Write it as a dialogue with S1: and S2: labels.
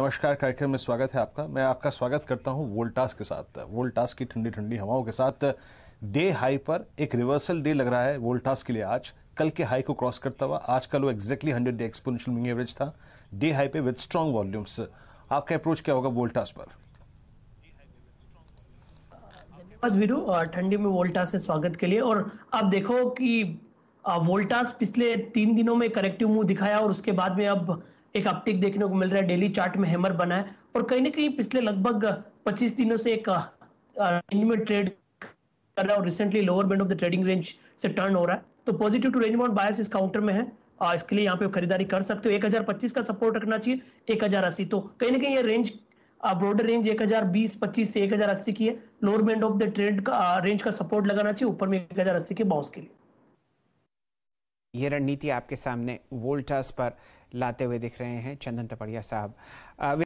S1: नमस्कार कार्यक्रम में स्वागत है आपका मैं आपका स्वागत करता हूं वोल्टास के साथ वोल्टास की ठंडी ठंडी हवाओं के साथ डे हाई पर एक रिवर्सल डे लग रहा है वोल्टास के लिए आज कल के हाई को क्रॉस करता हुआ आज कल वो exactly hundred day exponential moving average था डे हाई पे विद स्ट्रॉन्ग वॉल्यूम्स आपका अप्रोच क्या होगा वोल्टास पर
S2: धन्यवाद वीरू ठंडी में वोल्टास से स्वागत के लिए और अब देखो कि वोल्टास पिछले तीन दिनों में करेक्टिव मूव दिखाया और उसके बाद में अब एक अपटिक देखने को मिल रहा है डेली चार्ट में हैमर बना है और कहीं ना कहीं पिछले लगभग 25 दिनों से एक रेंज में ट्रेड कर रहा है और recently lower band of the trading range से टर्न हो रहा है तो positive to range bound bias इस काउंटर में है आ, इसके लिए यहाँ पे खरीदारी कर सकते हो 1025 का सपोर्ट रखना चाहिए 1080 तो कहीं ना कहीं ये रेंज ब्रॉडर रेंज एक हजार बीस पच्चीस से एक हजार अस्सी की है lower band of the trade का रेंज का सपोर्ट लगाना चाहिए ऊपर में एक हजार अस्सी के बाउंस के लिए
S1: ये रणनीति आपके सामने वोल्टास पर लाते हुए दिख रहे हैं चंदन तपड़िया साहब